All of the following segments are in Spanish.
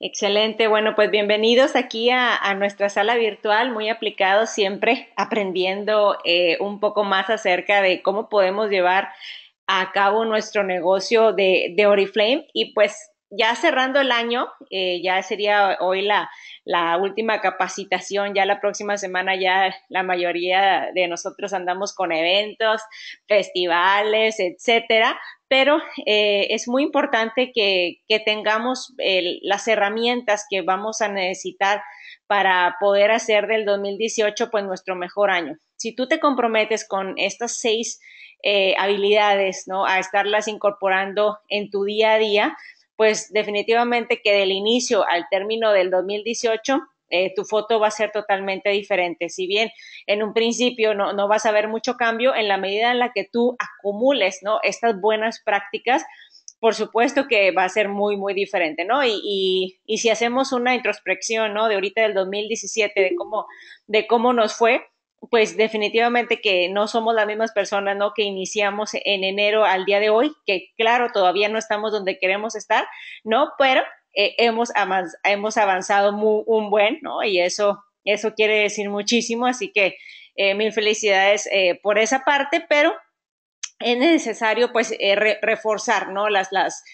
Excelente, bueno, pues bienvenidos aquí a, nuestra sala virtual, muy aplicado siempre, aprendiendo eh, un poco más acerca de cómo podemos llevar a cabo nuestro negocio de, de Oriflame. Y pues ya cerrando el año, eh, ya sería hoy la, la última capacitación, ya la próxima semana ya la mayoría de nosotros andamos con eventos, festivales, etcétera, pero eh, es muy importante que, tengamos las herramientas que vamos a necesitar para poder hacer del 2018 pues nuestro mejor año. Si tú te comprometes con estas seis eh, habilidades, ¿no? A estarlas incorporando en tu día a día, pues definitivamente que del inicio al término del 2018 eh, tu foto va a ser totalmente diferente. Si bien en un principio no, vas a ver mucho cambio, en la medida en la que tú acumules ¿no? estas buenas prácticas, por supuesto que va a ser muy, muy diferente, ¿no? Y, si hacemos una introspección, De ahorita del 2017, de cómo, de cómo nos fue, pues definitivamente que no somos las mismas personas, ¿no? Que iniciamos en enero al día de hoy, que claro, todavía no estamos donde queremos estar, ¿no? Pero eh, hemos, avanzado un buen, ¿no? Y eso, eso quiere decir muchísimo, así que eh, mil felicidades eh, por esa parte, pero es necesario pues reforzar, ¿no? Las, las,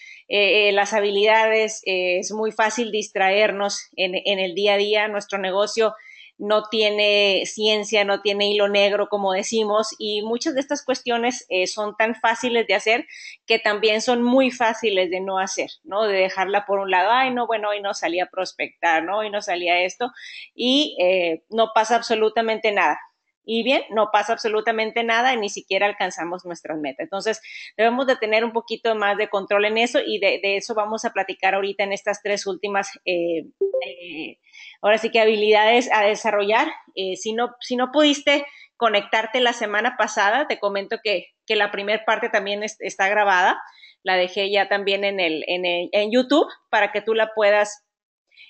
habilidades, es muy fácil distraernos en, en, el día a día, nuestro negocio no tiene ciencia, no tiene hilo negro, como decimos, y muchas de estas cuestiones eh, son tan fáciles de hacer que también son muy fáciles de no hacer, ¿no? De dejarla por un lado, ay, no, bueno, hoy no salía a prospectar, ¿no? Hoy no salía esto, y eh, no pasa absolutamente nada y bien, no pasa absolutamente nada y ni siquiera alcanzamos nuestras metas. Entonces, debemos de tener un poquito más de control en eso y de, eso vamos a platicar ahorita en estas tres últimas, eh, eh, ahora sí que habilidades a desarrollar. Eh, si, no, si no pudiste conectarte la semana pasada, te comento que, la primera parte también está grabada, la dejé ya también en, en, en YouTube para que tú la puedas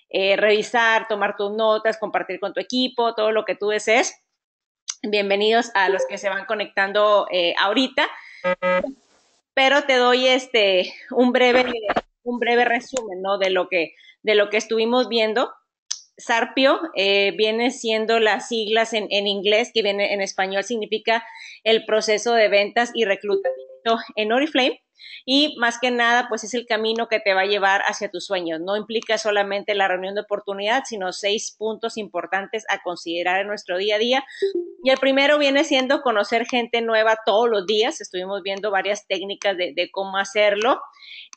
revisar, tomar tus notas, compartir con tu equipo, todo lo que tú desees Bienvenidos a los que se van conectando eh, ahorita. Pero te doy este un breve, un breve resumen ¿no? de, lo que, de lo que estuvimos viendo. Sarpio eh, viene siendo las siglas en, en, inglés, que viene en español significa el proceso de ventas y reclutamiento en Oriflame. Y más que nada, pues es el camino que te va a llevar hacia tus sueños. No implica solamente la reunión de oportunidad, sino seis puntos importantes a considerar en nuestro día a día. Y el primero viene siendo conocer gente nueva todos los días. Estuvimos viendo varias técnicas de, cómo hacerlo.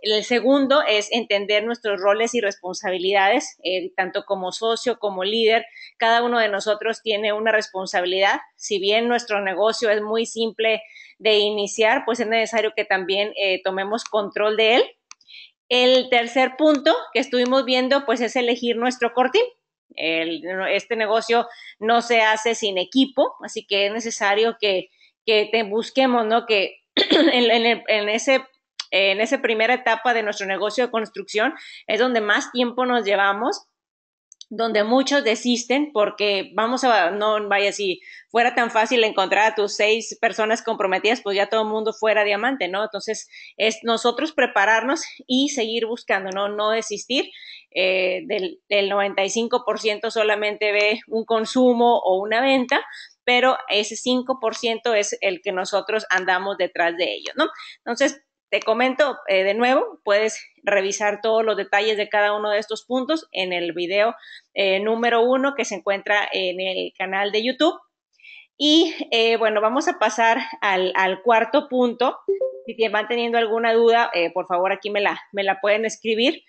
El segundo es entender nuestros roles y responsabilidades, eh, tanto como socio como líder. Cada uno de nosotros tiene una responsabilidad. Si bien nuestro negocio es muy simple de iniciar, pues es necesario que también eh, eh, tomemos control de él. El tercer punto que estuvimos viendo, pues es elegir nuestro core este negocio no se hace sin equipo, así que es necesario que, que te busquemos, ¿no? Que en, ese en esa primera etapa de nuestro negocio de construcción es donde más tiempo nos llevamos donde muchos desisten porque vamos a, no vaya, si fuera tan fácil encontrar a tus seis personas comprometidas, pues ya todo el mundo fuera diamante, ¿no? Entonces, es nosotros prepararnos y seguir buscando, ¿no? No desistir. Eh, del, del 95% solamente ve un consumo o una venta, pero ese 5% es el que nosotros andamos detrás de ellos, ¿no? Entonces, te comento eh, de nuevo, puedes revisar todos los detalles de cada uno de estos puntos en el video eh, número uno que se encuentra en el canal de YouTube. Y eh, bueno, vamos a pasar al, cuarto punto. Si van teniendo alguna duda, por favor aquí me la, me la pueden escribir.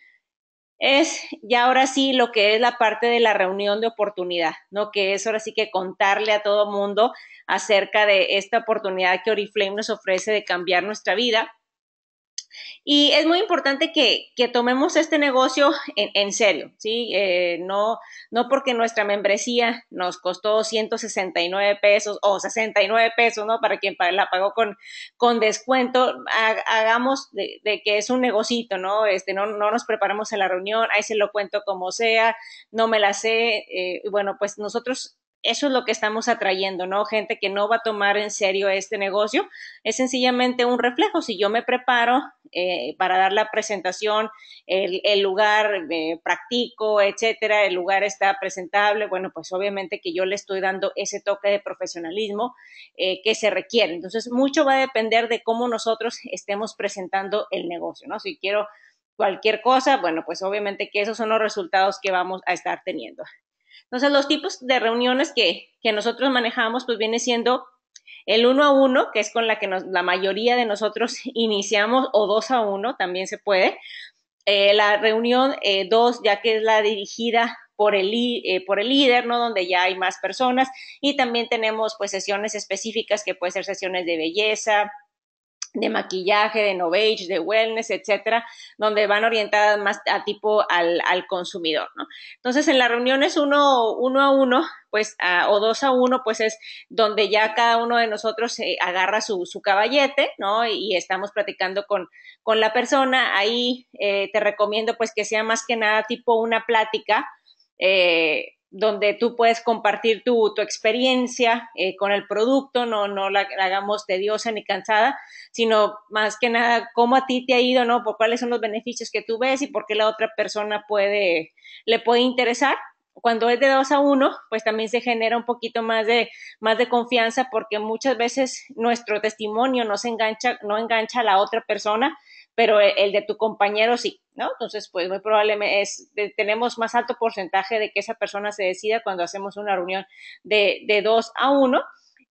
Es ya ahora sí lo que es la parte de la reunión de oportunidad, ¿no? Que es ahora sí que contarle a todo mundo acerca de esta oportunidad que Oriflame nos ofrece de cambiar nuestra vida y es muy importante que, que tomemos este negocio en, serio, ¿sí? Eh, no, no porque nuestra membresía nos costó 169 pesos o 69 pesos, ¿no? Para quien la pagó con, descuento, hagamos de, que es un negocito, ¿no? Este, no, no nos preparamos en la reunión, ahí se lo cuento como sea, no me la sé. Eh, bueno, pues nosotros eso es lo que estamos atrayendo, ¿no? Gente que no va a tomar en serio este negocio. Es sencillamente un reflejo. Si yo me preparo eh, para dar la presentación, el, lugar eh, practico, etcétera, el lugar está presentable, bueno, pues obviamente que yo le estoy dando ese toque de profesionalismo eh, que se requiere. Entonces, mucho va a depender de cómo nosotros estemos presentando el negocio, ¿no? Si quiero cualquier cosa, bueno, pues obviamente que esos son los resultados que vamos a estar teniendo. Entonces, los tipos de reuniones que, que nosotros manejamos, pues viene siendo el uno a uno, que es con la que la mayoría de nosotros iniciamos, o dos a uno, también se puede. Eh, la reunión eh, dos, ya que es la dirigida por el, eh, por el líder, ¿no? Donde ya hay más personas. Y también tenemos, pues, sesiones específicas, que pueden ser sesiones de belleza, de maquillaje, de novage, de wellness, etcétera, donde van orientadas más a tipo al, al consumidor, ¿no? Entonces, en las reuniones uno, uno a uno, pues, o dos a uno, pues es donde ya cada uno de nosotros eh, agarra su, su, caballete, ¿no? Y, estamos platicando con, con, la persona. Ahí eh, te recomiendo, pues, que sea más que nada tipo una plática, eh, donde tú puedes compartir tu, experiencia eh, con el producto, no, no la, hagamos tediosa ni cansada, sino más que nada cómo a ti te ha ido, ¿no? Por cuáles son los beneficios que tú ves y por qué la otra persona puede, le puede interesar. Cuando es de dos a uno, pues también se genera un poquito más de, más de confianza porque muchas veces nuestro testimonio no se engancha, no engancha a la otra persona pero e, el, de tu compañero sí, ¿no? Entonces, pues muy probablemente tenemos más alto porcentaje de que esa persona se decida cuando hacemos una reunión de, dos a uno.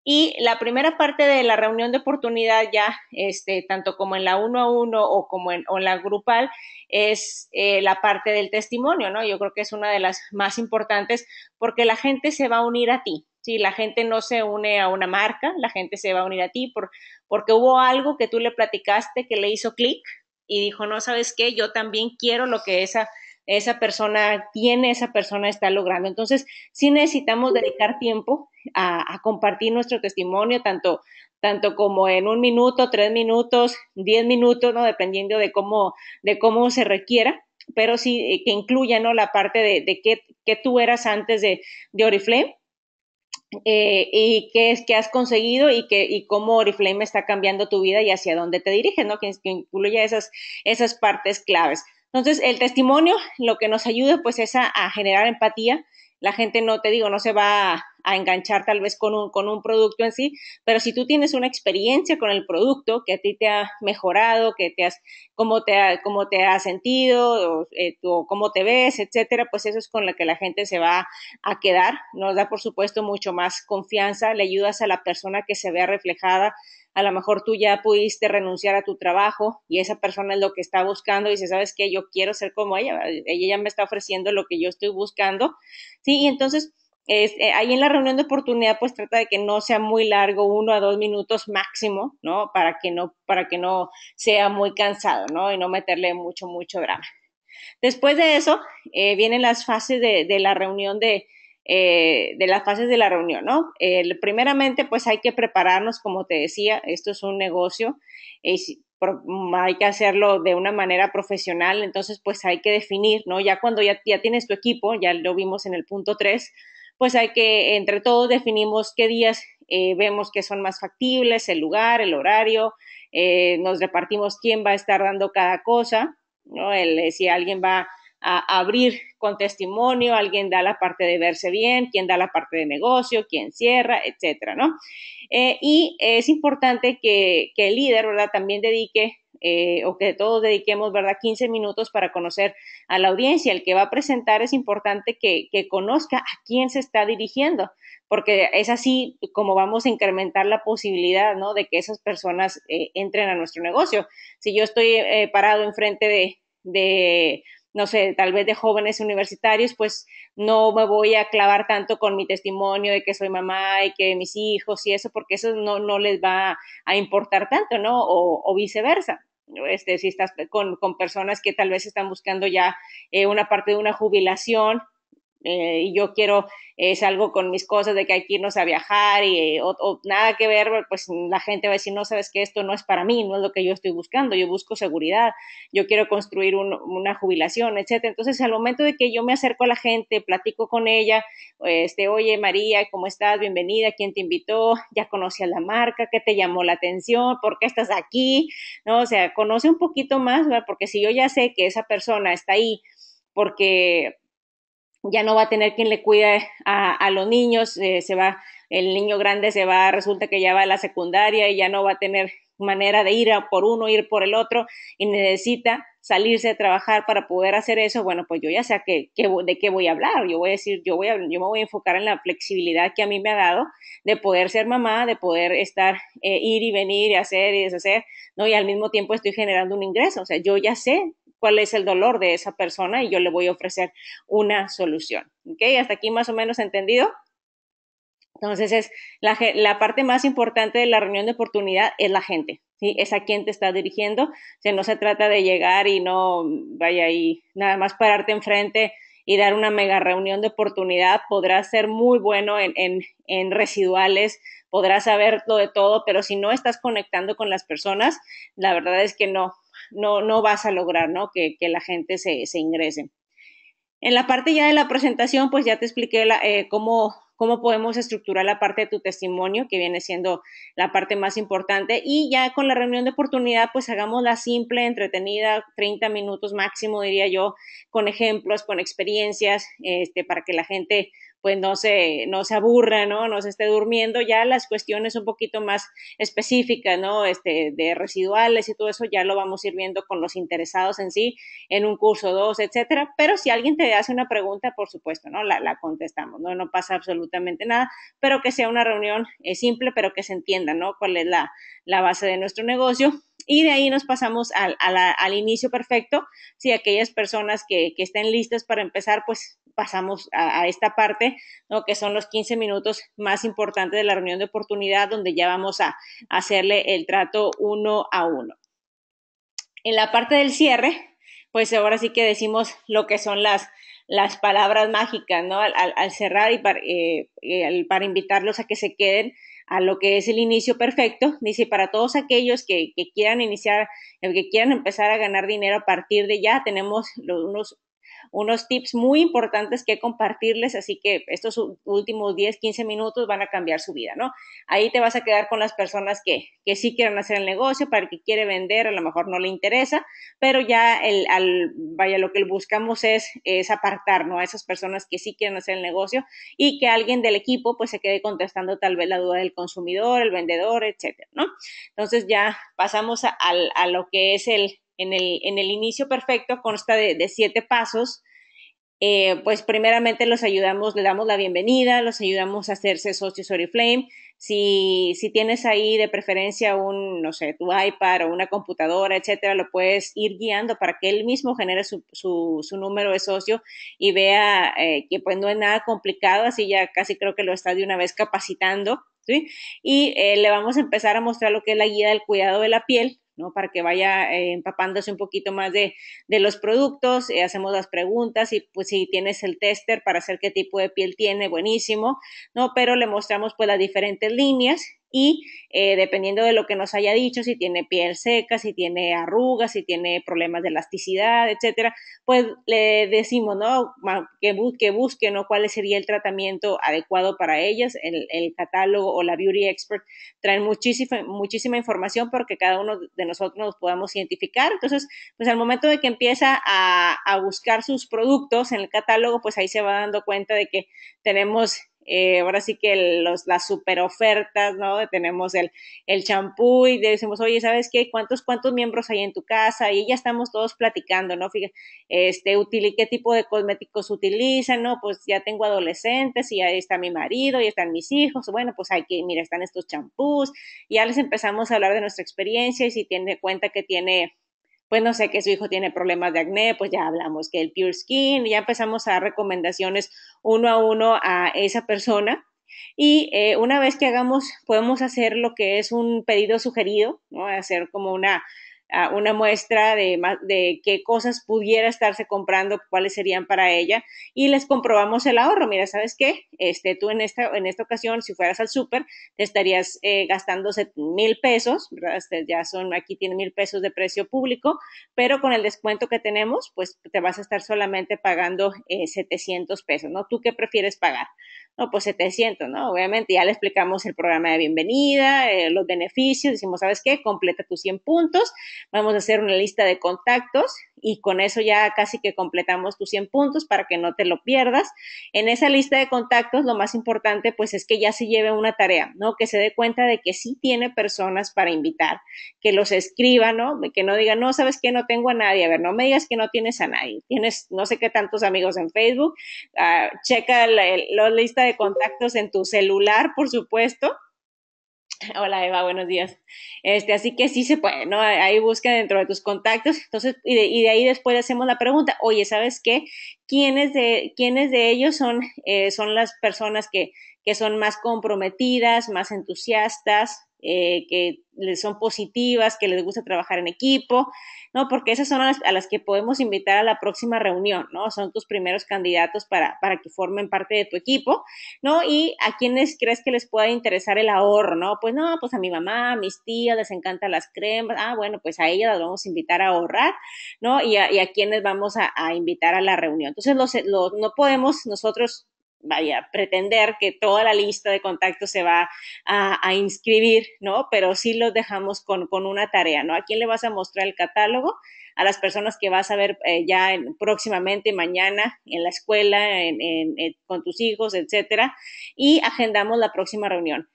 Y la primera parte de la reunión de oportunidad ya, este, tanto como en la uno a uno o como en, la grupal, es eh, la parte del testimonio, ¿no? Yo creo que es una de las más importantes porque la gente se va a unir a ti, si La gente no se une a una marca, la gente se va a unir a ti porque hubo algo que tú le platicaste que le hizo clic y dijo, no, ¿sabes qué? Yo también quiero lo que esa, persona tiene, esa persona está logrando. Entonces, sí necesitamos dedicar tiempo a, compartir nuestro testimonio, tanto tanto como en un minuto, tres minutos, diez minutos, ¿no? Dependiendo de cómo, de cómo se requiera, pero sí eh, que incluya, ¿no? La parte de, que qué, tú eras antes de, de Oriflame eh, y qué es que has conseguido y, que, y cómo Oriflame está cambiando tu vida y hacia dónde te diriges, ¿no? Que, incluye incluya esas, esas partes claves. Entonces, el testimonio lo que nos ayuda pues es a generar empatía la gente no, te digo, no se va a, enganchar tal vez con un, con un producto en sí, pero si tú tienes una experiencia con el producto que a ti te ha mejorado, que te has, cómo te ha, te has sentido, eh, o, cómo te ves, etcétera, pues eso es con lo que la gente se va a quedar. Nos da, por supuesto, mucho más confianza, le ayudas a la persona que se vea reflejada a lo mejor tú ya pudiste renunciar a tu trabajo y esa persona es lo que está buscando y dice, ¿sabes qué? Yo quiero ser como ella, ella ya me está ofreciendo lo que yo estoy buscando, ¿sí? Y entonces, eh, ahí en la reunión de oportunidad, pues trata de que no sea muy largo, uno a dos minutos máximo, ¿no? Para que no, para que no sea muy cansado, ¿no? Y no meterle mucho, mucho drama. Después de eso, eh, vienen las fases de la reunión de, eh, de las fases de la reunión, ¿no? primeramente, pues hay que prepararnos, como te decía, esto es un negocio, y hay que hacerlo de una manera profesional, entonces pues hay que definir, ¿no? Ya cuando ya, tienes tu equipo, ya lo vimos en el punto 3, pues hay que entre todos definimos qué días eh, vemos que son más factibles, el lugar, el horario, eh, nos repartimos quién va a estar dando cada cosa, ¿no? El, si alguien va a abrir con testimonio, alguien da la parte de verse bien, quien da la parte de negocio, quien cierra, etcétera, ¿no? Eh, y es importante que, el líder, ¿verdad?, también dedique eh, o que todos dediquemos, ¿verdad?, 15 minutos para conocer a la audiencia. El que va a presentar es importante que, conozca a quién se está dirigiendo, porque es así como vamos a incrementar la posibilidad, ¿no?, de que esas personas eh, entren a nuestro negocio. Si yo estoy parado enfrente de no sé, tal vez de jóvenes universitarios, pues no me voy a clavar tanto con mi testimonio de que soy mamá y que mis hijos y eso, porque eso no, no les va a importar tanto, ¿no? O, viceversa. Este, si estás con, con, personas que tal vez están buscando ya eh, una parte de una jubilación, eh, y yo quiero, es eh, salgo con mis cosas de que hay que irnos a viajar y eh, nada que ver, pues la gente va a decir, no sabes que esto no es para mí, no es lo que yo estoy buscando, yo busco seguridad, yo quiero construir una jubilación, etcétera. Entonces, al momento de que yo me acerco a la gente, platico con ella, este, oye María, ¿cómo estás? Bienvenida, ¿quién te invitó? ¿Ya a la marca? ¿Qué te llamó la atención? ¿Por qué estás aquí? ¿No? O sea, conoce un poquito más, porque si yo ya sé que esa persona está ahí porque ya no va a tener quien le cuide a, los niños, eh, se va, el niño grande se va, resulta que ya va a la secundaria y ya no va a tener manera de ir por uno, ir por el otro y necesita salirse a trabajar para poder hacer eso, bueno, pues yo ya sé de qué voy a hablar, yo voy a decir, yo, voy a, me voy a enfocar en la flexibilidad que a mí me ha dado de poder ser mamá, de poder estar, eh, ir y venir, y hacer y deshacer, ¿no? Y al mismo tiempo estoy generando un ingreso, o sea, yo ya sé cuál es el dolor de esa persona y yo le voy a ofrecer una solución. ¿Ok? Hasta aquí más o menos entendido. Entonces, es la, parte más importante de la reunión de oportunidad es la gente, ¿sí? Es a quien te está dirigiendo. O no se trata de llegar y no vaya ahí, nada más pararte enfrente y dar una mega reunión de oportunidad. Podrás ser muy bueno en, en residuales, podrás saberlo de todo, pero si no estás conectando con las personas, la verdad es que no, no, vas a lograr ¿no? Que, la gente se, ingrese. En la parte ya de la presentación, pues ya te expliqué eh, cómo, podemos estructurar la parte de tu testimonio, que viene siendo la parte más importante. Y ya con la reunión de oportunidad, pues hagamos la simple, entretenida, 30 minutos máximo, diría yo, con ejemplos, con experiencias, este, para que la gente pues no se, no se aburra, ¿no? No se esté durmiendo. Ya las cuestiones un poquito más específicas, ¿no? Este, de residuales y todo eso, ya lo vamos a ir viendo con los interesados en sí, en un curso, dos, etcétera. Pero si alguien te hace una pregunta, por supuesto, ¿no? La, la contestamos, ¿no? No pasa absolutamente nada, pero que sea una reunión eh, simple, pero que se entienda, ¿no? Cuál es la, la base de nuestro negocio y de ahí nos pasamos al, inicio perfecto. Si aquellas personas que, estén listas para empezar, pues pasamos a, esta parte, ¿no? que son los 15 minutos más importantes de la reunión de oportunidad, donde ya vamos a, hacerle el trato uno a uno. En la parte del cierre, pues ahora sí que decimos lo que son las, las palabras mágicas, ¿no? Al, cerrar y eh, eh, para, invitarlos a que se queden a lo que es el inicio perfecto. Dice, para todos aquellos que, que quieran iniciar, el que quieran empezar a ganar dinero a partir de ya, tenemos los, unos unos tips muy importantes que compartirles, así que estos últimos 10, 15 minutos van a cambiar su vida, ¿no? Ahí te vas a quedar con las personas que, sí quieren hacer el negocio, para el que quiere vender, a lo mejor no le interesa, pero ya el, al, vaya, lo que buscamos es, es apartar, ¿no? A esas personas que sí quieren hacer el negocio y que alguien del equipo pues se quede contestando tal vez la duda del consumidor, el vendedor, etcétera, ¿no? Entonces ya pasamos a lo que es el, en el, inicio perfecto consta de, siete pasos. Eh, pues primeramente los ayudamos, le damos la bienvenida, los ayudamos a hacerse socios Oriflame. Si, si tienes ahí de preferencia un, no sé, tu iPad o una computadora, etcétera, lo puedes ir guiando para que él mismo genere su, número de socio y vea eh, que pues no es nada complicado, así ya casi creo que lo está de una vez capacitando. ¿sí? Y eh, le vamos a empezar a mostrar lo que es la guía del cuidado de la piel, ¿no? Para que vaya eh, empapándose un poquito más de, los productos, eh, hacemos las preguntas y pues si tienes el tester para hacer qué tipo de piel tiene, buenísimo, ¿no? Pero le mostramos pues las diferentes líneas y eh, dependiendo de lo que nos haya dicho, si tiene piel seca, si tiene arrugas, si tiene problemas de elasticidad, etcétera, pues le decimos, ¿no? Que, busque, ¿no? ¿Cuál sería el tratamiento adecuado para ellas? El, el catálogo o la Beauty Expert traen muchísima, muchísima información porque cada uno de nosotros nos podamos identificar. Entonces, pues al momento de que empieza a buscar sus productos en el catálogo, pues ahí se va dando cuenta de que tenemos eh, ahora sí que los, las super ofertas, ¿no? Tenemos el champú y decimos, oye, ¿sabes qué? ¿Cuántos, cuántos miembros hay en tu casa? Y ya estamos todos platicando, ¿no? Fíjate, este, ¿qué tipo de cosméticos utilizan? ¿No? Pues ya tengo adolescentes y ahí está mi marido y están mis hijos. Bueno, pues hay que, mira, están estos champús. Ya les empezamos a hablar de nuestra experiencia y si tiene cuenta que tiene pues no sé que su hijo tiene problemas de acné, pues ya hablamos que el Pure Skin, ya empezamos a dar recomendaciones uno a uno a esa persona. Y eh, una vez que hagamos, podemos hacer lo que es un pedido sugerido, ¿no? hacer como una una muestra de, qué cosas pudiera estarse comprando, cuáles serían para ella, y les comprobamos el ahorro. Mira, ¿sabes qué? Este, tú en esta, ocasión, si fueras al super te estarías eh, gastando mil pesos, ¿verdad? Este, ya son, aquí tiene mil pesos de precio público, pero con el descuento que tenemos, pues te vas a estar solamente pagando eh, setecientos 700 pesos, ¿no? ¿Tú qué prefieres pagar? no, pues 700, ¿no? Obviamente ya le explicamos el programa de bienvenida, eh, los beneficios, decimos, ¿sabes qué? Completa tus 100 puntos, vamos a hacer una lista de contactos y con eso ya casi que completamos tus 100 puntos para que no te lo pierdas. En esa lista de contactos lo más importante pues es que ya se lleve una tarea, ¿no? Que se dé cuenta de que sí tiene personas para invitar, que los escriba, ¿no? Que no diga, no, ¿sabes qué? No tengo a nadie, a ver, no me digas que no tienes a nadie, tienes no sé qué tantos amigos en Facebook, ah, checa la lista de contactos en tu celular, por supuesto. Hola Eva, buenos días. Este, así que sí se puede, ¿no? Ahí busca dentro de tus contactos. Entonces, y de, y de ahí después hacemos la pregunta, oye, ¿sabes qué? ¿Quiénes de, quiénes de ellos son, eh, son las personas que, que son más comprometidas, más entusiastas, eh, que que son positivas, que les gusta trabajar en equipo, ¿no? Porque esas son a las, que podemos invitar a la próxima reunión, ¿no? Son tus primeros candidatos para, para que formen parte de tu equipo, ¿no? Y a quienes crees que les pueda interesar el ahorro, ¿no? Pues no, pues a mi mamá, a mis tías les encantan las cremas, ah, bueno, pues a ellas las vamos a invitar a ahorrar, ¿no? Y a, y quienes vamos a, invitar a la reunión. Entonces, no podemos nosotros vaya, pretender que toda la lista de contactos se va a, inscribir, ¿no? Pero sí los dejamos con, con, una tarea, ¿no? ¿A quién le vas a mostrar el catálogo? A las personas que vas a ver eh, ya próximamente, mañana, en la escuela, eh, con tus hijos, etcétera, y agendamos la próxima reunión.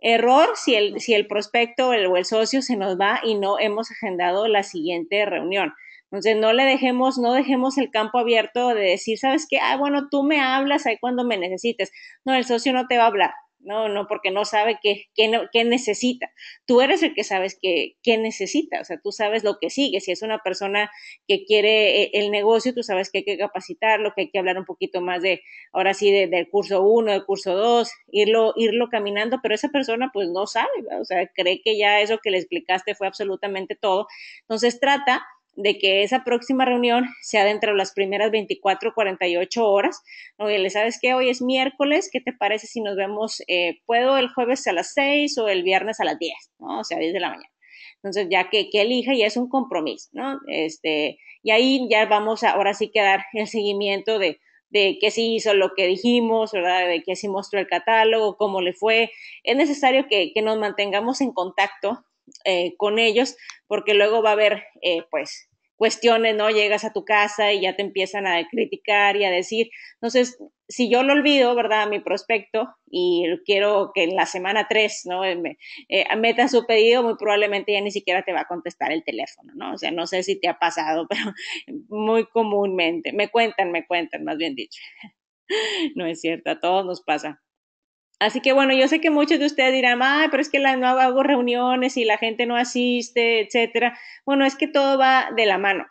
Error si el, si el prospecto o el socio se nos va y no hemos agendado la siguiente reunión. Entonces, no le dejemos, no dejemos el campo abierto de decir, ¿sabes qué? Ah, bueno, tú me hablas ahí cuando me necesites. No, el socio no te va a hablar. No, no, porque no sabe qué, qué, qué necesita. Tú eres el que sabes qué, qué necesita, o sea, tú sabes lo que sigue. Si es una persona que quiere eh, el negocio, tú sabes que hay que capacitarlo, que hay que hablar un poquito más de, ahora sí, del curso 1, del curso 2, irlo, irlo caminando, pero esa persona pues no sabe, o sea, cree que ya eso que le explicaste fue absolutamente todo. Entonces trata de que esa próxima reunión sea dentro de las primeras 24 48 horas. Oye, ¿sabes qué? Hoy es miércoles, ¿qué te parece si nos vemos, eh, puedo el jueves a las 6 o el viernes a las 10, ¿no? O sea, 10 de la mañana. Entonces, ya que, elija, ya es un compromiso, ¿no? Este, y ahí ya vamos a, ahora sí que dar el seguimiento de, de qué sí hizo lo que dijimos, ¿verdad? De qué sí mostró el catálogo, cómo le fue. Es necesario que, nos mantengamos en contacto eh, con ellos porque luego va a haber, eh, pues, cuestiones, ¿no? Llegas a tu casa y ya te empiezan a criticar y a decir. Entonces, si yo lo olvido, ¿verdad? Mi prospecto y quiero que en la semana tres, ¿no? Eh, me, eh, su pedido, muy probablemente ya ni siquiera te va a contestar el teléfono, ¿no? O sea, no sé si te ha pasado, pero muy comúnmente. Me cuentan, me cuentan, más bien dicho. No es cierto, a todos nos pasa. Así que bueno, yo sé que muchos de ustedes dirán, ah, pero es que la, no hago reuniones y la gente no asiste, etcétera. Bueno, es que todo va de la mano.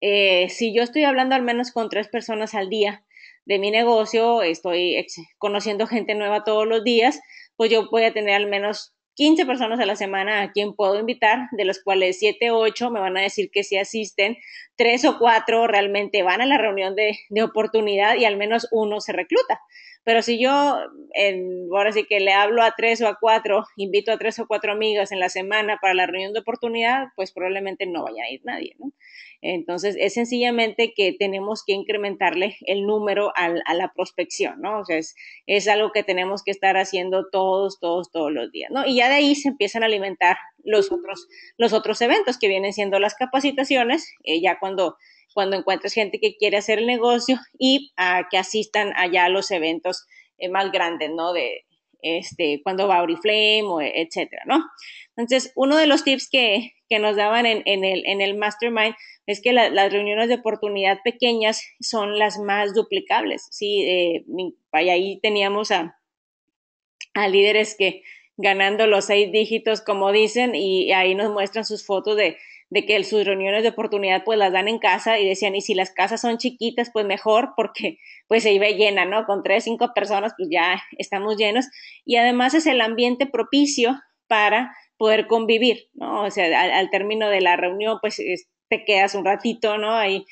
Eh, si yo estoy hablando al menos con tres personas al día de mi negocio, estoy conociendo gente nueva todos los días, pues yo voy a tener al menos 15 personas a la semana a quien puedo invitar, de los cuales 7, 8 me van a decir que sí asisten, 3 o 4 realmente van a la reunión de oportunidad y al menos uno se recluta. Pero si yo, en, ahora sí que le hablo a tres o a cuatro, invito a tres o cuatro amigas en la semana para la reunión de oportunidad, pues probablemente no vaya a ir nadie, ¿no? Entonces, es sencillamente que tenemos que incrementarle el número a la prospección, ¿no? O sea, es, algo que tenemos que estar haciendo todos, todos, todos los días, ¿no? Y ya de ahí se empiezan a alimentar los otros, los otros eventos que vienen siendo las capacitaciones, eh, ya cuando cuando encuentres gente que quiere hacer el negocio y ah, que asistan allá a los eventos eh, más grandes, ¿no? De, este, cuando va Oriflame, o etcétera, ¿no? Entonces, uno de los tips que, nos daban en, el, en, el, mastermind es que las reuniones de oportunidad pequeñas son las más duplicables, ¿sí? Eh, ahí teníamos a, a líderes que ganando los seis dígitos, como dicen, y ahí nos muestran sus fotos de de que sus reuniones de oportunidad pues las dan en casa y decían, y si las casas son chiquitas, pues mejor porque pues se iba llena, ¿no? Con tres, cinco personas pues ya estamos llenos y además es el ambiente propicio para poder convivir, ¿no? O sea, al, término de la reunión pues te quedas un ratito, ¿no? Ahí,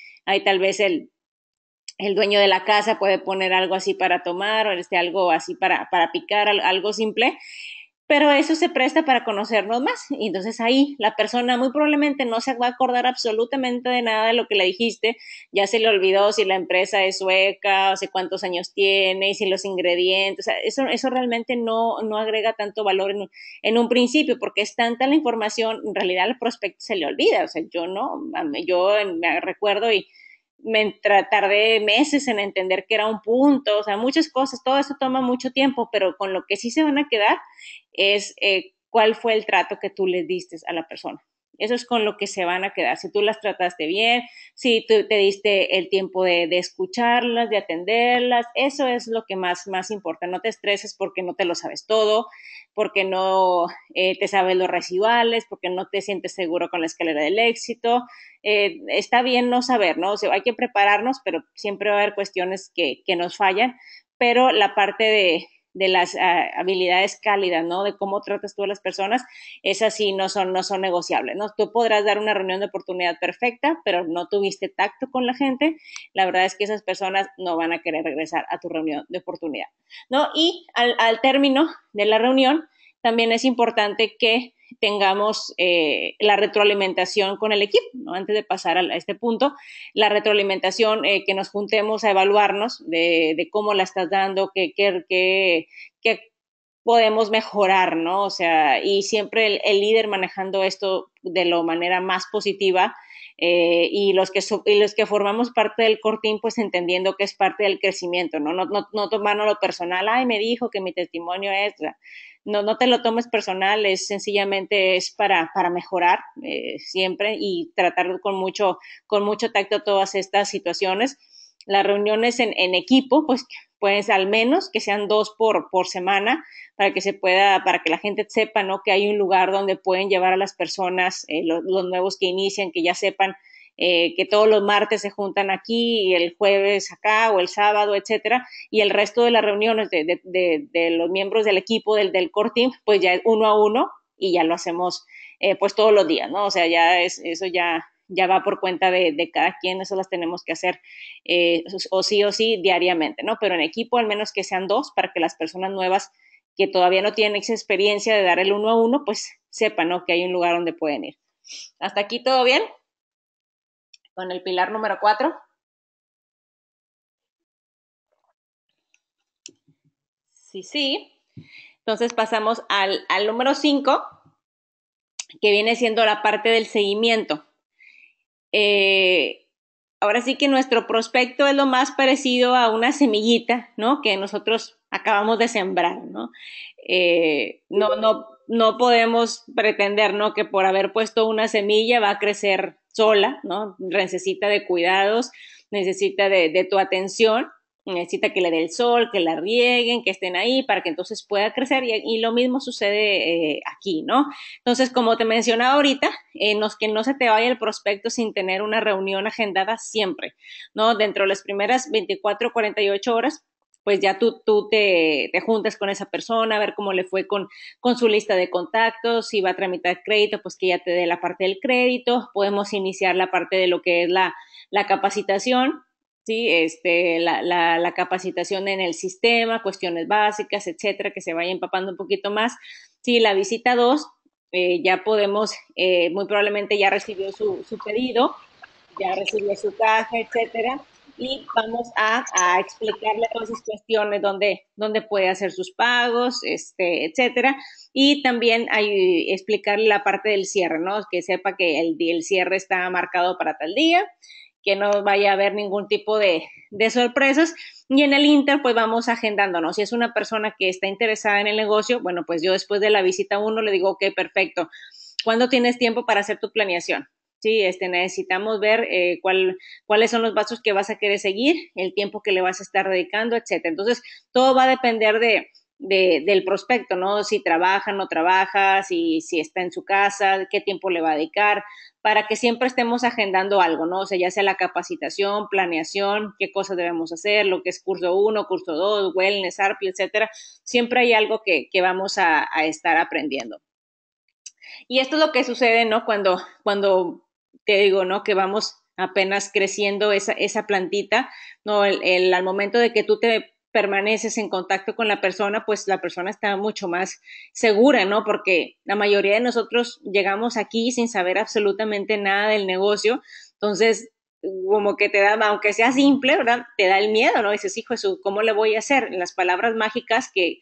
tal vez el, el dueño de la casa puede poner algo así para tomar o este, algo así para, para picar, algo simple pero eso se presta para conocernos más. Y entonces ahí la persona muy probablemente no se va a acordar absolutamente de nada de lo que le dijiste, ya se le olvidó si la empresa es sueca, o si cuántos años tiene, y si los ingredientes, o sea, eso, eso realmente no, no agrega tanto valor en, en, un principio, porque es tanta la información, en realidad al prospecto se le olvida, o sea, yo no, yo me recuerdo y me tardé meses en entender que era un punto, o sea, muchas cosas, todo eso toma mucho tiempo, pero con lo que sí se van a quedar es eh, cuál fue el trato que tú le diste a la persona. Eso es con lo que se van a quedar. Si tú las trataste bien, si tú te diste el tiempo de, escucharlas, de atenderlas, eso es lo que más, más importa. No te estreses porque no te lo sabes todo, porque no eh, te sabes los residuales, porque no te sientes seguro con la escalera del éxito. Eh, está bien no saber, ¿no? O sea, hay que prepararnos, pero siempre va a haber cuestiones que nos fallan. Pero la parte de de las ah, habilidades cálidas, ¿no? De cómo tratas tú a las personas, esas sí no son, no son negociables, ¿no? Tú podrás dar una reunión de oportunidad perfecta, pero no tuviste tacto con la gente, la verdad es que esas personas no van a querer regresar a tu reunión de oportunidad, ¿no? Y al término de la reunión, también es importante que tengamos eh, la retroalimentación con el equipo, ¿no? antes de pasar a este punto, la retroalimentación, eh, que nos juntemos a evaluarnos de, cómo la estás dando, qué, qué, qué, podemos mejorar, ¿no? O sea, y siempre el líder manejando esto de la manera más positiva, eh, y, los que y los que formamos parte del cortín, pues entendiendo que es parte del crecimiento, ¿no? No, no, lo personal, ay, me dijo que mi testimonio es... No, no te lo tomes personal, es sencillamente es para, para mejorar eh, siempre y tratar con mucho, con mucho tacto todas estas situaciones las reuniones en, equipo, pues pues al menos que sean dos por, por semana para que se pueda, para que la gente sepa, ¿no? Que hay un lugar donde pueden llevar a las personas, eh, los, nuevos que inician, que ya sepan eh, que todos los martes se juntan aquí y el jueves acá o el sábado, etcétera, y el resto de las reuniones de, de, los miembros del equipo, del, del core team, pues ya es uno a uno y ya lo hacemos eh, pues todos los días, ¿no? O sea, ya es, eso ya ya va por cuenta de, cada quien, eso las tenemos que hacer eh, o sí o sí diariamente, ¿no? Pero en equipo al menos que sean dos para que las personas nuevas que todavía no tienen esa experiencia de dar el uno a uno, pues sepan, ¿no? Que hay un lugar donde pueden ir. ¿Hasta aquí todo bien? Con el pilar número cuatro. Sí, sí. Entonces pasamos al, al número cinco que viene siendo la parte del seguimiento. Eh, ahora sí que nuestro prospecto es lo más parecido a una semillita, ¿no? Que nosotros acabamos de sembrar, ¿no? Eh, no, no, no podemos pretender, ¿no? Que por haber puesto una semilla va a crecer sola, ¿no? Necesita de cuidados, necesita de tu atención necesita que le dé el sol, que la rieguen, que estén ahí para que entonces pueda crecer y, lo mismo sucede eh, aquí, ¿no? Entonces, como te mencionaba ahorita, eh, que no se te vaya el prospecto sin tener una reunión agendada siempre, ¿no? Dentro de las primeras 24, 48 horas pues ya tú, tú te, juntas con esa persona, a ver cómo le fue con, su lista de contactos, si va a tramitar crédito, pues que ya te dé la parte del crédito, podemos iniciar la parte de lo que es la, la capacitación, este, la, capacitación en el sistema, cuestiones básicas, etcétera, que se vaya empapando un poquito más. Sí, la visita 2, eh, ya podemos, eh, muy probablemente ya recibió su, pedido, ya recibió su caja, etcétera, y vamos a, explicarle todas esas cuestiones, dónde, puede hacer sus pagos, este, etcétera, y también hay, explicarle la parte del cierre, ¿no? Que sepa que el, el cierre está marcado para tal día, que no vaya a haber ningún tipo de, sorpresas. Y en el Inter, pues vamos agendándonos. Si es una persona que está interesada en el negocio, bueno, pues yo después de la visita uno le digo, ok, perfecto. ¿Cuándo tienes tiempo para hacer tu planeación? Sí, este, necesitamos ver eh, cuáles son los pasos que vas a querer seguir, el tiempo que le vas a estar dedicando, etcétera. Entonces, todo va a depender de, del prospecto, ¿no? Si trabaja, no trabaja, si, si está en su casa, qué tiempo le va a dedicar, para que siempre estemos agendando algo, ¿no? O sea, ya sea la capacitación, planeación, qué cosas debemos hacer, lo que es curso 1, curso 2, wellness, ARPI, etcétera. Siempre hay algo que, vamos a, estar aprendiendo. Y esto es lo que sucede, ¿no? Cuando, cuando te digo, ¿no? Que vamos apenas creciendo esa, plantita, ¿no? al momento de que tú te permaneces en contacto con la persona, pues la persona está mucho más segura, ¿no? Porque la mayoría de nosotros llegamos aquí sin saber absolutamente nada del negocio, entonces como que te da, aunque sea simple, ¿verdad? Te da el miedo, ¿no? Dices, hijo, ¿cómo le voy a hacer? Las palabras mágicas que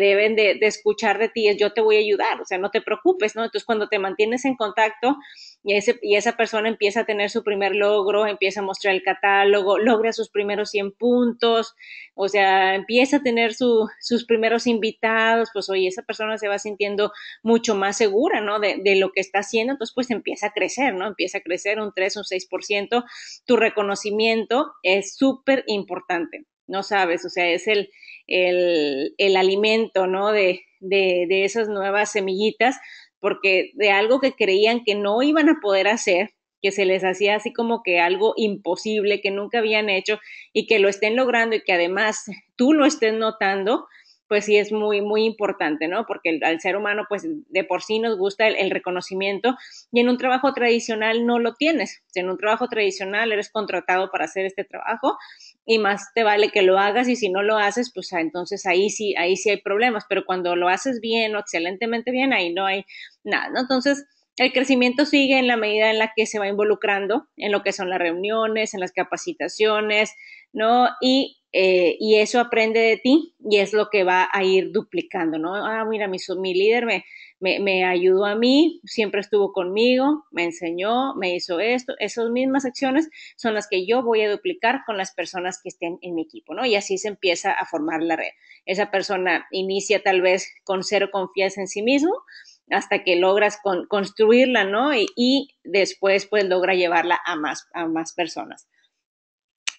deben de, escuchar de ti es yo te voy a ayudar, o sea, no te preocupes, ¿no? Entonces, cuando te mantienes en contacto y, ese, y esa persona empieza a tener su primer logro, empieza a mostrar el catálogo, logra sus primeros 100 puntos, o sea, empieza a tener sus primeros invitados, pues oye, esa persona se va sintiendo mucho más segura, ¿no? De, de lo que está haciendo, entonces pues empieza a crecer, ¿no? Empieza a crecer un 3, un 6%. Tu reconocimiento es súper importante no sabes, o sea, es el, el, el alimento, ¿no? De, de, de esas nuevas semillitas, porque de algo que creían que no iban a poder hacer, que se les hacía así como que algo imposible que nunca habían hecho y que lo estén logrando y que además tú lo estés notando, pues sí es muy, muy importante, ¿no? Porque al ser humano, pues de por sí nos gusta el, reconocimiento y en un trabajo tradicional no lo tienes. En un trabajo tradicional eres contratado para hacer este trabajo y más te vale que lo hagas y si no lo haces, pues ah, entonces ahí sí, ahí sí hay problemas, pero cuando lo haces bien o excelentemente bien, ahí no hay nada, ¿no? Entonces, el crecimiento sigue en la medida en la que se va involucrando en lo que son las reuniones, en las capacitaciones, ¿no? Y, eh, y eso aprende de ti y es lo que va a ir duplicando, ¿no? Ah, mira, mi, líder me, me, me, ayudó a mí, siempre estuvo conmigo, me enseñó, me hizo esto. Esas mismas acciones son las que yo voy a duplicar con las personas que estén en mi equipo, ¿no? Y así se empieza a formar la red. Esa persona inicia tal vez con cero confianza en sí mismo, hasta que logras construirla, ¿no? Y, después, pues, logra llevarla a más, a más personas.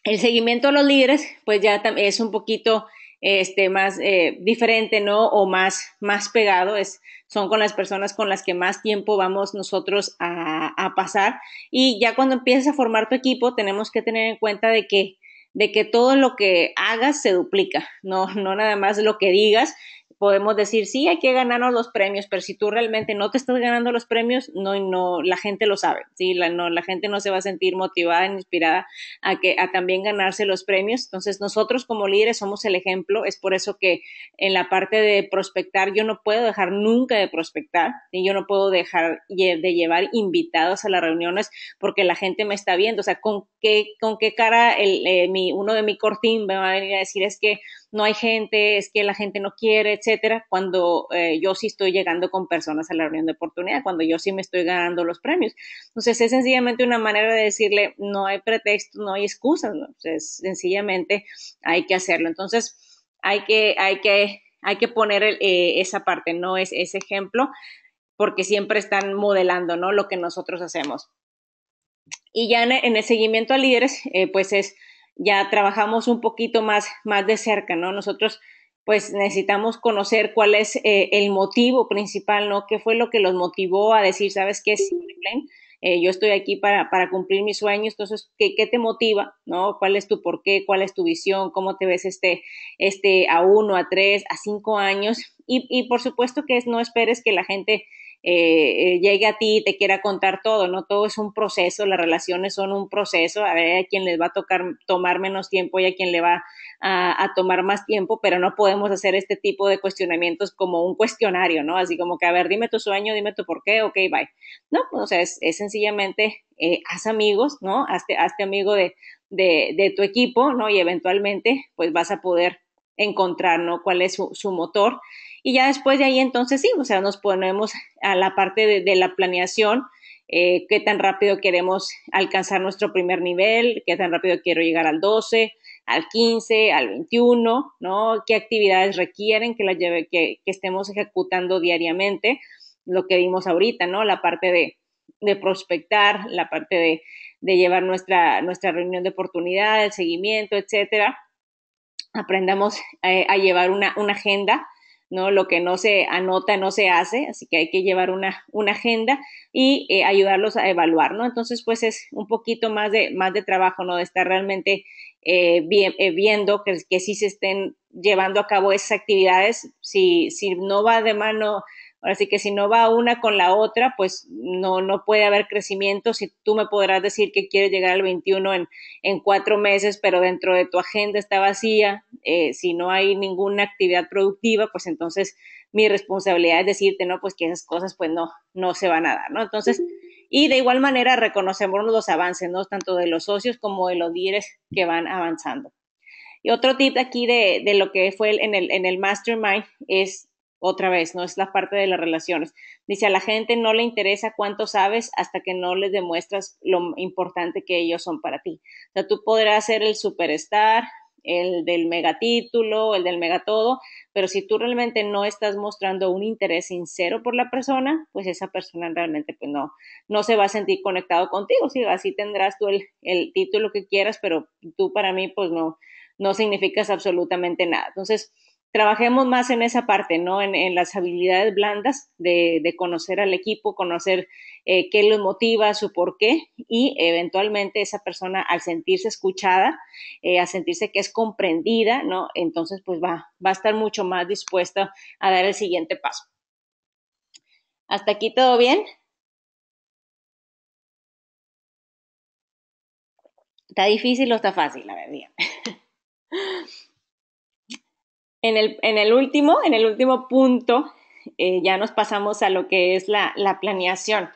El seguimiento a los líderes, pues, ya es un poquito este, más eh, diferente, ¿no? O más, más pegado, es, son con las personas con las que más tiempo vamos nosotros a, pasar. Y ya cuando empiezas a formar tu equipo, tenemos que tener en cuenta de que, de que todo lo que hagas se duplica, no, no nada más lo que digas, podemos decir, sí, hay que ganarnos los premios, pero si tú realmente no te estás ganando los premios, no, no, la gente lo sabe, ¿sí? La, no, la gente no se va a sentir motivada, e inspirada a, que, a también ganarse los premios. Entonces, nosotros como líderes somos el ejemplo, es por eso que en la parte de prospectar, yo no puedo dejar nunca de prospectar, yo no puedo dejar de llevar invitados a las reuniones porque la gente me está viendo, o sea, ¿con qué, con qué cara el, eh, mi, uno de mi cortín me va a venir a decir es que no hay gente, es que la gente no quiere, etcétera, cuando eh, yo sí estoy llegando con personas a la reunión de oportunidad, cuando yo sí me estoy ganando los premios. Entonces, es sencillamente una manera de decirle, no hay pretexto, no hay excusas, Entonces, sencillamente hay que hacerlo. Entonces, hay que, hay que, hay que poner eh, esa parte, no es ese ejemplo, porque siempre están modelando, ¿no? Lo que nosotros hacemos. Y ya en el seguimiento a líderes, eh, pues es ya trabajamos un poquito más, más de cerca, ¿no? Nosotros pues necesitamos conocer cuál es eh, el motivo principal, ¿no? ¿Qué fue lo que los motivó a decir, sabes qué, es, eh, yo estoy aquí para, para, cumplir mis sueños, entonces, ¿qué, te motiva, no? ¿Cuál es tu por qué? ¿Cuál es tu visión? ¿Cómo te ves este, este a uno, a tres, a cinco años? Y, y por supuesto que es, no esperes que la gente eh, eh, llegue a ti y te quiera contar todo, ¿no? Todo es un proceso, las relaciones son un proceso, a ver a quién les va a tocar tomar menos tiempo y a quién le va a, tomar más tiempo, pero no podemos hacer este tipo de cuestionamientos como un cuestionario, ¿no? Así como que, a ver, dime tu sueño, dime tu por qué, ok, bye. No, o sea, es, sencillamente, eh, haz amigos, ¿no? Hazte, hazte amigo de, de, tu equipo, ¿no? Y eventualmente, pues vas a poder encontrar, ¿no? ¿Cuál es su motor? Y ya después de ahí, entonces sí, o sea, nos ponemos a la parte de, la planeación, eh, qué tan rápido queremos alcanzar nuestro primer nivel, qué tan rápido quiero llegar al 12, al 15, al 21, ¿no? ¿Qué actividades requieren que, la que, estemos ejecutando diariamente? Lo que vimos ahorita, ¿no? La parte de, prospectar, la parte de, llevar nuestra, nuestra reunión de oportunidad, el seguimiento, etcétera. Aprendamos eh, a, llevar una, una, agenda ¿no? Lo que no se anota no se hace, así que hay que llevar una, una agenda y eh, ayudarlos a evaluar, ¿no? Entonces, pues es un poquito más de, más de trabajo, ¿no? De estar realmente eh, eh, viendo que, si sí se estén llevando a cabo esas actividades, si, si no va de mano Así que si no va una con la otra, pues no, no puede haber crecimiento. Si tú me podrás decir que quieres llegar al 21 en, en cuatro meses, pero dentro de tu agenda está vacía, eh, si no hay ninguna actividad productiva, pues entonces mi responsabilidad es decirte, no, pues que esas cosas pues no, no se van a dar, ¿no? Entonces, y de igual manera reconocemos los avances, ¿no? Tanto de los socios como de los líderes que van avanzando. Y otro tip aquí de, de lo que fue en, el, en el mastermind es otra vez, ¿no? Es la parte de las relaciones. Dice, a la gente no le interesa cuánto sabes hasta que no les demuestras lo importante que ellos son para ti. O sea, tú podrás ser el superstar, el del megatítulo, el del mega todo, pero si tú realmente no estás mostrando un interés sincero por la persona, pues esa persona realmente pues no, no se va a sentir conectado contigo, sí, así tendrás tú el, el título que quieras, pero tú para mí pues no, no significas absolutamente nada. Entonces, trabajemos más en esa parte, ¿no? En, las habilidades blandas de, conocer al equipo, conocer eh, qué los motiva, su por qué, y eventualmente esa persona al sentirse escuchada, eh, al sentirse que es comprendida, ¿no? Entonces, pues va, va a estar mucho más dispuesta a dar el siguiente paso. ¿Hasta aquí todo bien? ¿Está difícil o está fácil? A ver, bien. En el, último, en el último punto, eh, ya nos pasamos a lo que es la, planeación.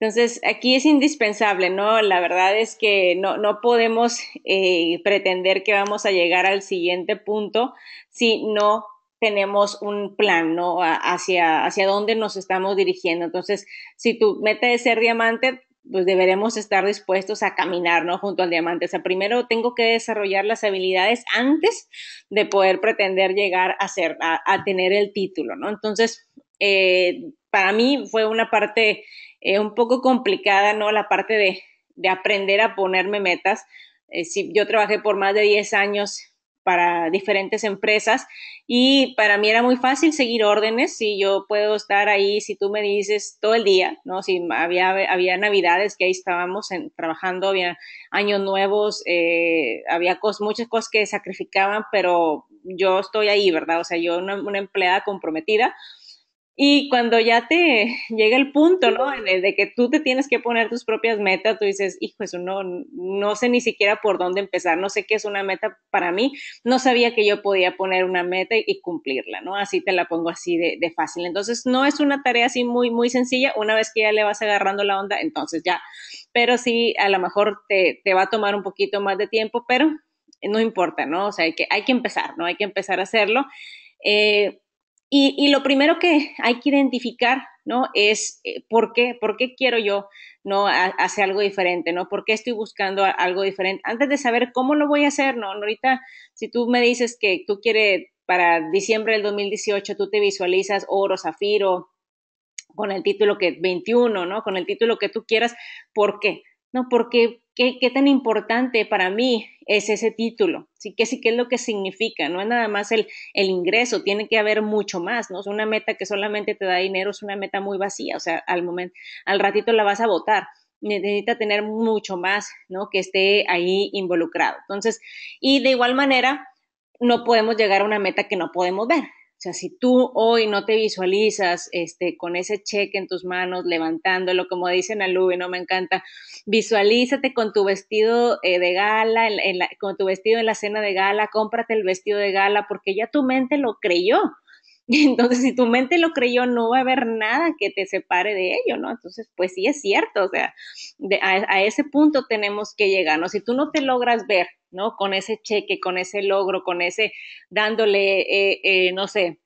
Entonces, aquí es indispensable, ¿no? La verdad es que no, podemos eh, pretender que vamos a llegar al siguiente punto si no tenemos un plan, ¿no? Hacia, hacia dónde nos estamos dirigiendo. Entonces, si tu meta es ser diamante, pues deberemos estar dispuestos a caminar ¿no? junto al diamante. O sea, primero tengo que desarrollar las habilidades antes de poder pretender llegar a, ser, a, tener el título, ¿no? Entonces, eh, para mí fue una parte eh, un poco complicada, ¿no? La parte de, de aprender a ponerme metas. Eh, si yo trabajé por más de 10 años para diferentes empresas y para mí era muy fácil seguir órdenes si yo puedo estar ahí, si tú me dices todo el día, ¿no? Si había, había navidades que ahí estábamos trabajando, había años nuevos, eh, había cosas, muchas cosas que sacrificaban, pero yo estoy ahí, ¿verdad? O sea, yo una empleada comprometida. Y cuando ya te llega el punto, ¿no? De, que tú te tienes que poner tus propias metas, tú dices, hijo, eso no, no sé ni siquiera por dónde empezar, no sé qué es una meta para mí, no sabía que yo podía poner una meta y cumplirla, ¿no? Así te la pongo así de, fácil. Entonces, no es una tarea así muy, muy sencilla, una vez que ya le vas agarrando la onda, entonces ya, pero sí, a lo mejor te, va a tomar un poquito más de tiempo, pero no importa, ¿no? O sea, hay que, hay que empezar, ¿no? Hay que empezar a hacerlo. Eh, y, lo primero que hay que identificar, ¿no? Es eh, por qué, por qué quiero yo, ¿no? hacer algo diferente, ¿no? ¿Por qué estoy buscando algo diferente? Antes de saber cómo lo voy a hacer, ¿no? Ahorita, si tú me dices que tú quieres para diciembre del 2018, tú te visualizas oro, zafiro, con el título que 21, ¿no? Con el título que tú quieras, ¿por qué? No, porque ¿Qué, tan importante para mí es ese título, ¿Qué, es lo que significa, no es nada más el, ingreso, tiene que haber mucho más, ¿no? Es una meta que solamente te da dinero, es una meta muy vacía, o sea, al momento, al ratito la vas a votar, necesita tener mucho más, ¿no? Que esté ahí involucrado. Entonces, y de igual manera, no podemos llegar a una meta que no podemos ver, o sea, si tú hoy no te visualizas este, con ese cheque en tus manos, levantándolo, como dicen a Luby, no me encanta, visualízate con tu vestido eh, de gala, con tu vestido en la cena de gala, cómprate el vestido de gala, porque ya tu mente lo creyó. Entonces, si tu mente lo creyó, no va a haber nada que te separe de ello, ¿no? Entonces, pues sí es cierto, o sea, a, ese punto tenemos que llegar, ¿no? Si tú no te logras ver, ¿no? Con ese cheque, con ese logro, con ese dándole, eh, eh, no sé,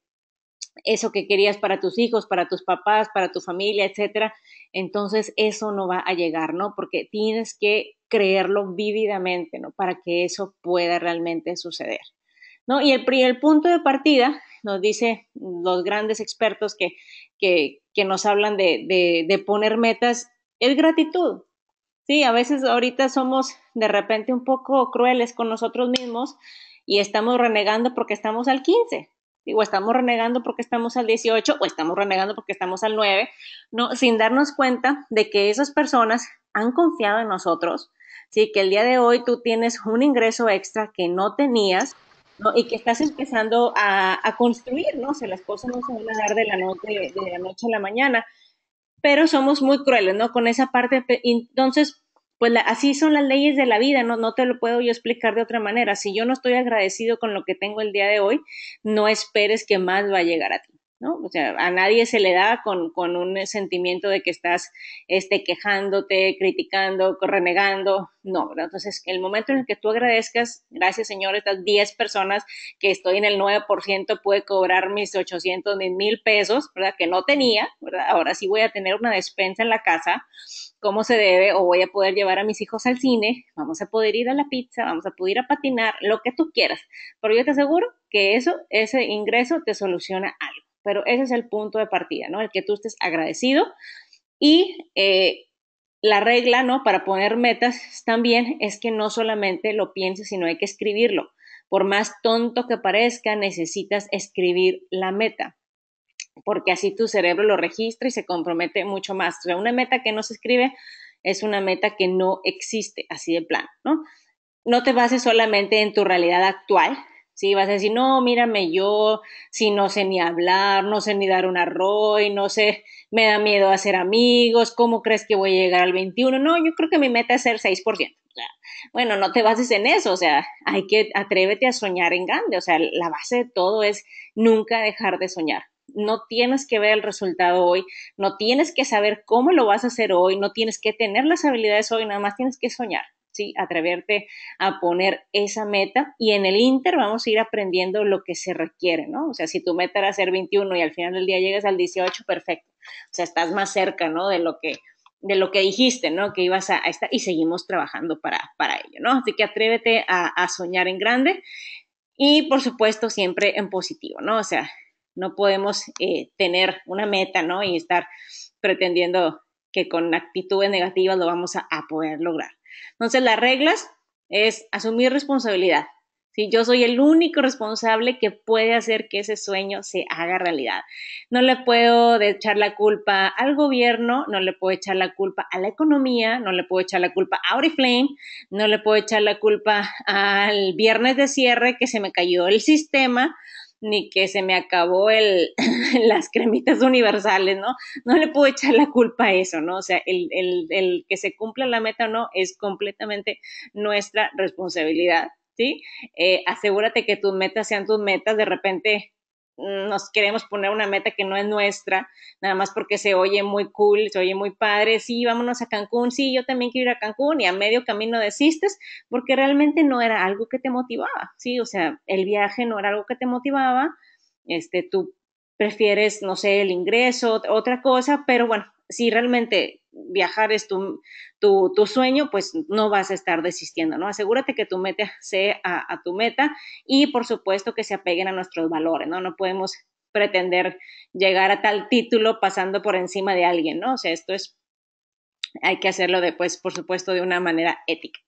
eso que querías para tus hijos, para tus papás, para tu familia, etcétera, entonces eso no va a llegar, ¿no? Porque tienes que creerlo vívidamente, ¿no? Para que eso pueda realmente suceder, ¿no? Y el, el punto de partida nos dice los grandes expertos que, que, nos hablan de, poner metas, es gratitud. Sí, a veces ahorita somos de repente un poco crueles con nosotros mismos y estamos renegando porque estamos al 15, o estamos renegando porque estamos al 18, o estamos renegando porque estamos al 9, no, sin darnos cuenta de que esas personas han confiado en nosotros, sí, que el día de hoy tú tienes un ingreso extra que no tenías, y que estás empezando a, a, construir, ¿no? O sea, las cosas no se van a dar de la, noche, de la noche a la mañana, pero somos muy crueles, ¿no? Con esa parte, entonces, pues así son las leyes de la vida, ¿no? No te lo puedo yo explicar de otra manera. Si yo no estoy agradecido con lo que tengo el día de hoy, no esperes que más va a llegar a ti. O sea, a nadie se le da con, un eh, sentimiento de que estás este, quejándote, criticando, renegando, no, ¿verdad? Entonces, el momento en el que tú agradezcas, gracias Señor, estas 10 personas que estoy en el 9% puede cobrar mis 800, mil pesos, ¿verdad? Que no tenía, ¿verdad? Ahora sí voy a tener una despensa en la casa, ¿cómo se debe, o voy a poder llevar a mis hijos al cine, vamos a poder ir a la pizza, vamos a poder ir a patinar, lo que tú quieras, pero yo te aseguro que eso, ese ingreso te soluciona algo. Pero ese es el punto de partida, ¿no? El que tú estés agradecido y eh, la regla, ¿no? Para poner metas también es que no solamente lo pienses, sino hay que escribirlo. Por más tonto que parezca, necesitas escribir la meta, porque así tu cerebro lo registra y se compromete mucho más. O sea, una meta que no se escribe es una meta que no existe, así de plan ¿no? No te bases solamente en tu realidad actual, si Vas a decir, no, mírame yo, si no sé ni hablar, no sé ni dar un arroyo, no sé, me da miedo hacer amigos, ¿cómo crees que voy a llegar al 21? No, yo creo que mi meta es ser 6%. bueno, no te bases en eso, o sea, hay que atrévete a soñar en grande, o sea, la base de todo es nunca dejar de soñar. No tienes que ver el resultado hoy, no tienes que saber cómo lo vas a hacer hoy, no tienes que tener las habilidades hoy, nada más tienes que soñar. ¿sí? Atreverte a poner esa meta y en el Inter vamos a ir aprendiendo lo que se requiere, ¿no? O sea, si tu meta era ser 21 y al final del día llegas al 18, perfecto. O sea, estás más cerca, ¿no? De lo que de lo que dijiste, ¿no? Que ibas a, estar y seguimos trabajando para, ello, ¿no? Así que atrévete a, soñar en grande y por supuesto siempre en positivo, ¿no? O sea, no podemos eh, tener una meta, ¿no? Y estar pretendiendo que con actitudes negativas lo vamos a poder lograr. Entonces, las reglas es asumir responsabilidad. Si yo soy el único responsable que puede hacer que ese sueño se haga realidad. No le puedo echar la culpa al gobierno, no le puedo echar la culpa a la economía, no le puedo echar la culpa a Oriflame, no le puedo echar la culpa al viernes de cierre que se me cayó el sistema ni que se me acabó el, las cremitas universales, ¿no? No le puedo echar la culpa a eso, ¿no? O sea, el, el, el que se cumpla la meta o no es completamente nuestra responsabilidad. ¿sí? Eh, asegúrate que tus metas sean tus metas. De repente nos queremos poner una meta que no es nuestra, nada más porque se oye muy cool, se oye muy padre, sí, vámonos a Cancún, sí, yo también quiero ir a Cancún y a medio camino desistes porque realmente no era algo que te motivaba, sí, o sea, el viaje no era algo que te motivaba, este, tú prefieres, no sé, el ingreso, otra cosa, pero bueno, si realmente viajar es tu, sueño, pues no vas a estar desistiendo, ¿no? Asegúrate que tu meta sea a, tu meta y por supuesto que se apeguen a nuestros valores, ¿no? No podemos pretender llegar a tal título pasando por encima de alguien, ¿no? O sea, esto es, hay que hacerlo después, por supuesto, de una manera ética.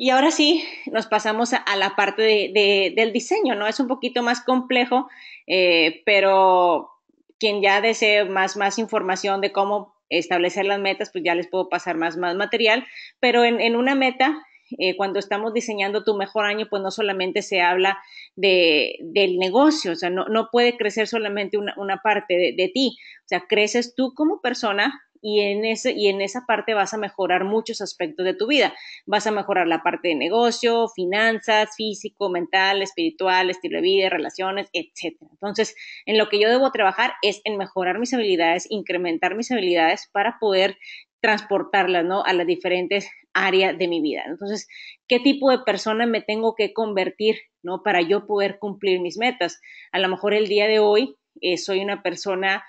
Y ahora sí, nos pasamos a, la parte del diseño, ¿no? Es un poquito más complejo, eh, pero quien ya desee más, más información de cómo establecer las metas, pues ya les puedo pasar más, más material, pero en, una meta, eh, cuando estamos diseñando tu mejor año, pues no solamente se habla de, del negocio, o sea, no, puede crecer solamente una, parte de, de ti, o sea, creces tú como persona, y en, y en esa parte vas a mejorar muchos aspectos de tu vida. Vas a mejorar la parte de negocio, finanzas, físico, mental, espiritual, estilo de vida, relaciones, etc. Entonces, en lo que yo debo trabajar es en mejorar mis habilidades, incrementar mis habilidades para poder transportarlas ¿no? a las diferentes áreas de mi vida. Entonces, ¿qué tipo de persona me tengo que convertir ¿no? para yo poder cumplir mis metas? A lo mejor el día de hoy eh, soy una persona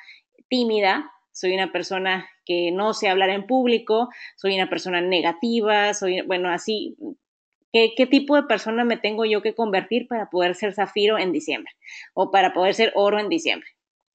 tímida, soy una persona que no sé hablar en público, soy una persona negativa, soy, bueno, así, ¿qué, ¿qué, tipo de persona me tengo yo que convertir para poder ser zafiro en diciembre o para poder ser oro en diciembre?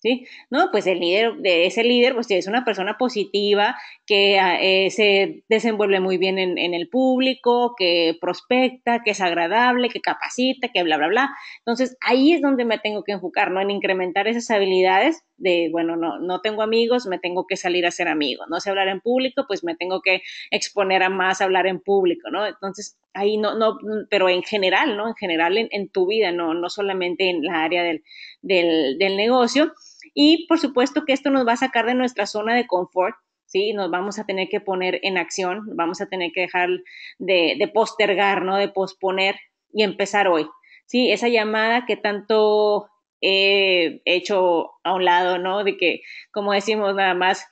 ¿Sí? No, pues el líder, de ese líder, pues es una persona positiva que ah, eh, se desenvuelve muy bien en, el público, que prospecta, que es agradable, que capacita, que bla, bla, bla. Entonces, ahí es donde me tengo que enfocar, ¿no? En incrementar esas habilidades de, bueno, no, no tengo amigos, me tengo que salir a ser amigo, no sé hablar en público, pues me tengo que exponer a más hablar en público, ¿no? Entonces, ahí no, no, mm, pero en general, ¿no? En general en, tu vida, no, no solamente en la área del, del negocio. Y por supuesto que esto nos va a sacar de nuestra zona de confort, ¿sí? Nos vamos a tener que poner en acción, vamos a tener que dejar de, postergar, ¿no? De posponer y empezar hoy, ¿sí? Esa llamada que tanto he hecho a un lado, ¿no? De que, como decimos, nada más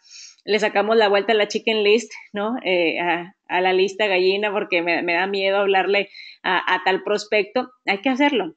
le sacamos la vuelta a la chicken list, ¿no? Eh, a, la lista gallina porque me, da miedo hablarle a tal prospecto. Hay que hacerlo,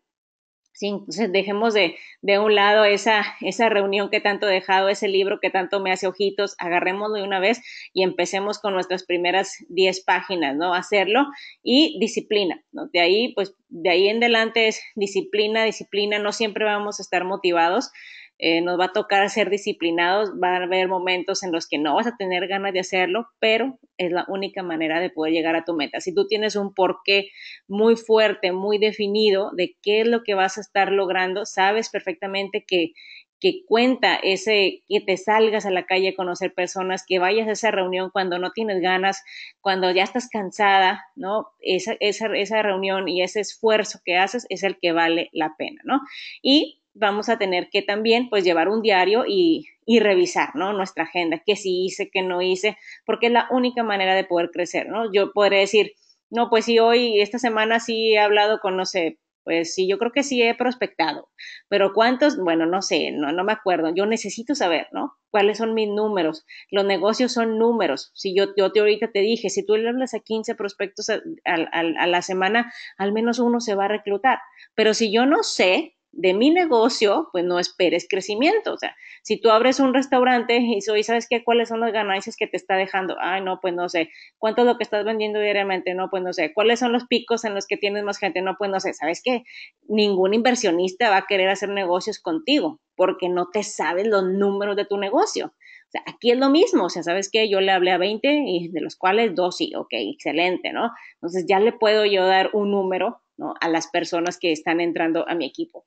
Sí, entonces dejemos de, de un lado esa, esa reunión que tanto he dejado, ese libro que tanto me hace ojitos, agarrémoslo de una vez y empecemos con nuestras primeras 10 páginas, ¿no? Hacerlo y disciplina, ¿no? De ahí, pues, de ahí en adelante es disciplina, disciplina, no siempre vamos a estar motivados, eh, nos va a tocar ser disciplinados, va a haber momentos en los que no vas a tener ganas de hacerlo, pero es la única manera de poder llegar a tu meta. Si tú tienes un porqué muy fuerte, muy definido de qué es lo que vas a estar logrando, sabes perfectamente que que cuenta ese, que te salgas a la calle a conocer personas, que vayas a esa reunión cuando no tienes ganas, cuando ya estás cansada, ¿no? Esa, esa reunión y ese esfuerzo que haces es el que vale la pena, ¿no? Y vamos a tener que también pues llevar un diario y, y, revisar, ¿no? Nuestra agenda, qué sí hice, qué no hice, porque es la única manera de poder crecer, ¿no? Yo podré decir, no, pues sí, hoy, esta semana sí he hablado con, no sé, pues sí, yo creo que sí he prospectado, pero cuántos, bueno, no sé, no, no me acuerdo, yo necesito saber, ¿no? ¿Cuáles son mis números? Los negocios son números. Si yo, te ahorita te dije, si tú le hablas a 15 prospectos a la semana, al menos uno se va a reclutar, pero si yo no sé, de mi negocio, pues no esperes crecimiento. O sea, si tú abres un restaurante y soy, ¿sabes qué? ¿Cuáles son las ganancias que te está dejando? Ay, no, pues no sé. ¿Cuánto es lo que estás vendiendo diariamente? No, pues no sé. ¿Cuáles son los picos en los que tienes más gente? No, pues no sé. ¿Sabes qué? Ningún inversionista va a querer hacer negocios contigo porque no te sabes los números de tu negocio. O sea, aquí es lo mismo, o sea, ¿sabes qué? Yo le hablé a 20 y de los cuales dos sí, ok, excelente, ¿no? Entonces ya le puedo yo dar un número, ¿no? A las personas que están entrando a mi equipo.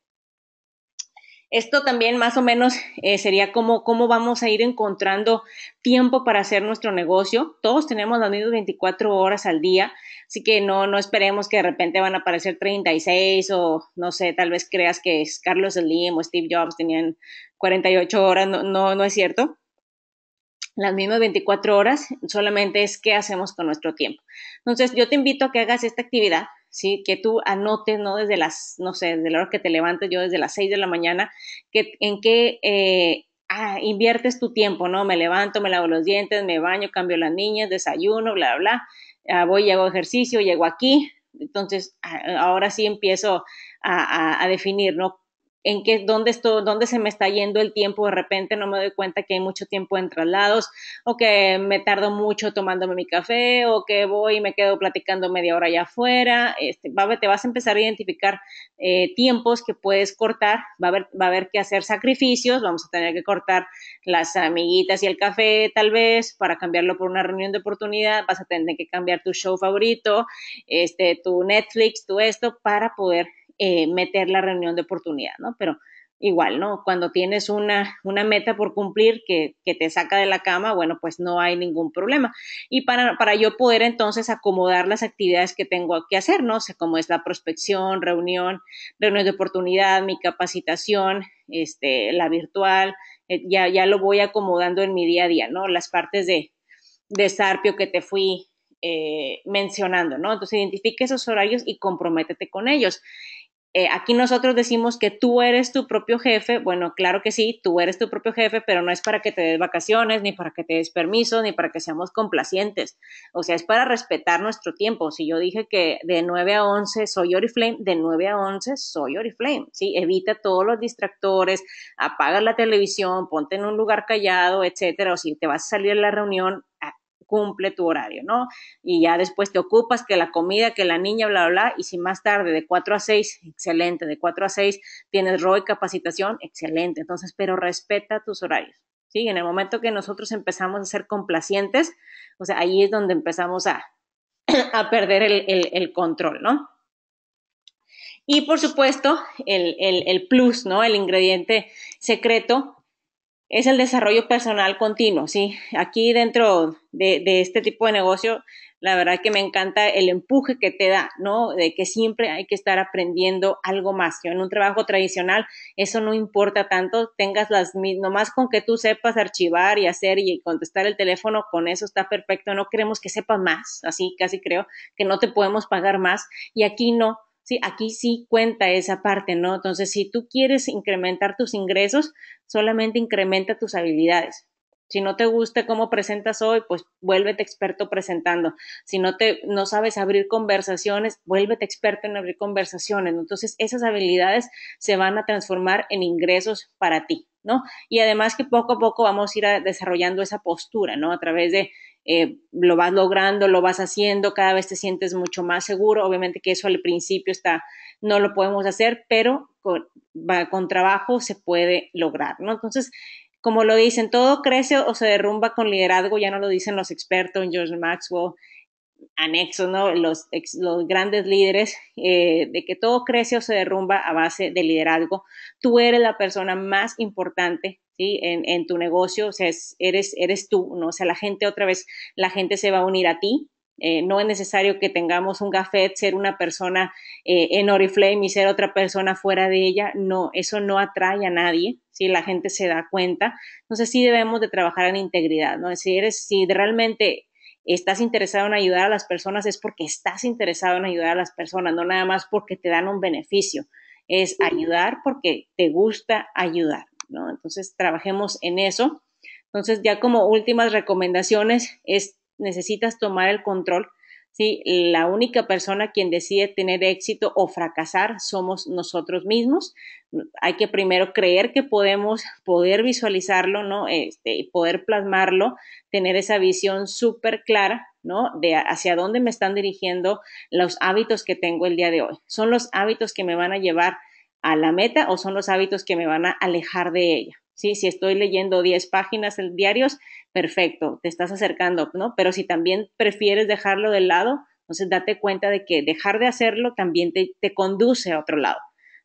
Esto también más o menos eh, sería como cómo vamos a ir encontrando tiempo para hacer nuestro negocio. Todos tenemos las mismas 24 horas al día, así que no, no esperemos que de repente van a aparecer 36 o no sé, tal vez creas que Carlos Slim o Steve Jobs tenían 48 horas, no, no, no es cierto las mismas 24 horas, solamente es qué hacemos con nuestro tiempo. Entonces, yo te invito a que hagas esta actividad. ¿sí? Que tú anotes, ¿no? Desde las, no sé, desde la hora que te levantes, yo desde las 6 de la mañana, en qué eh, ah, inviertes tu tiempo, ¿no? Me levanto, me lavo los dientes, me baño, cambio las niñas, desayuno, bla, bla, bla. Ah, voy llego hago ejercicio, llego aquí. Entonces, ah, ahora sí empiezo a, a definir, ¿no? en qué, dónde, estoy, dónde se me está yendo el tiempo de repente, no me doy cuenta que hay mucho tiempo en traslados o que me tardo mucho tomándome mi café o que voy y me quedo platicando media hora allá afuera. Este, va, te vas a empezar a identificar eh, tiempos que puedes cortar, va a, haber, va a haber que hacer sacrificios, vamos a tener que cortar las amiguitas y el café tal vez para cambiarlo por una reunión de oportunidad, vas a tener que cambiar tu show favorito, este, tu Netflix, tu esto, para poder eh, meter la reunión de oportunidad, ¿no? Pero igual, ¿no? Cuando tienes una, meta por cumplir que, te saca de la cama, bueno, pues no hay ningún problema. Y para, yo poder entonces acomodar las actividades que tengo que hacer, ¿no? O sea, como es la prospección, reunión, reunión de oportunidad, mi capacitación, este, la virtual, eh, ya, ya lo voy acomodando en mi día a día, ¿no? Las partes de, Sarpio que te fui eh, mencionando, ¿no? Entonces identifique esos horarios y comprométete con ellos. Eh, aquí nosotros decimos que tú eres tu propio jefe. Bueno, claro que sí, tú eres tu propio jefe, pero no es para que te des vacaciones, ni para que te des permiso, ni para que seamos complacientes. O sea, es para respetar nuestro tiempo. Si yo dije que de 9 a 11 soy Oriflame, de 9 a 11 soy Oriflame. ¿sí? Evita todos los distractores, apaga la televisión, ponte en un lugar callado, etcétera. O si te vas a salir de la reunión, ah, cumple tu horario, ¿no? Y ya después te ocupas que la comida, que la niña, bla, bla, bla, y si más tarde de 4 a 6, excelente, de 4 a 6 tienes y capacitación, excelente, entonces, pero respeta tus horarios. Sí, en el momento que nosotros empezamos a ser complacientes, o sea, ahí es donde empezamos a, a perder el, el, control, ¿no? Y por supuesto, el, el, plus, ¿no? El ingrediente secreto es el desarrollo personal continuo, ¿sí? Aquí dentro de, de, este tipo de negocio, la verdad que me encanta el empuje que te da, ¿no? De que siempre hay que estar aprendiendo algo más. Yo en un trabajo tradicional eso no importa tanto, tengas las nomás con que tú sepas archivar y hacer y contestar el teléfono, con eso está perfecto. No queremos que sepas más, así casi creo que no te podemos pagar más y aquí no Sí, aquí sí cuenta esa parte, ¿no? Entonces, si tú quieres incrementar tus ingresos, solamente incrementa tus habilidades. Si no te gusta cómo presentas hoy, pues vuélvete experto presentando. Si no te no sabes abrir conversaciones, vuélvete experto en abrir conversaciones. Entonces, esas habilidades se van a transformar en ingresos para ti, ¿no? Y además que poco a poco vamos a ir desarrollando esa postura, ¿no? A través de eh, lo vas logrando, lo vas haciendo, cada vez te sientes mucho más seguro. Obviamente que eso al principio está, no lo podemos hacer, pero con, trabajo se puede lograr, ¿no? Entonces, como lo dicen, todo crece o se derrumba con liderazgo, ya no lo dicen los expertos, George Maxwell, anexo, ¿no? Los, grandes líderes, eh, de que todo crece o se derrumba a base de liderazgo. Tú eres la persona más importante en, tu negocio, o sea, eres, tú, ¿no? O sea, la gente otra vez, la gente se va a unir a ti, eh, no es necesario que tengamos un gafet, ser una persona eh, en Oriflame y ser otra persona fuera de ella. No, eso no atrae a nadie, si la gente se da cuenta. Entonces sí debemos de trabajar en integridad, ¿no? Si eres, si realmente estás interesado en ayudar a las personas es porque estás interesado en ayudar a las personas, no nada más porque te dan un beneficio. Es ayudar porque te gusta ayudar. Entonces, trabajemos en eso. Entonces, ya como últimas recomendaciones es, necesitas tomar el control. ¿sí? La única persona quien decide tener éxito o fracasar somos nosotros mismos. Hay que primero creer que podemos, poder visualizarlo, ¿no? Este, poder plasmarlo, tener esa visión súper clara, ¿no? De hacia dónde me están dirigiendo los hábitos que tengo el día de hoy. Son los hábitos que me van a llevar a la meta o son los hábitos que me van a alejar de ella. ¿sí? Si estoy leyendo 10 páginas diarios, perfecto, te estás acercando, ¿no? Pero si también prefieres dejarlo de lado, entonces date cuenta de que dejar de hacerlo también te, conduce a otro lado.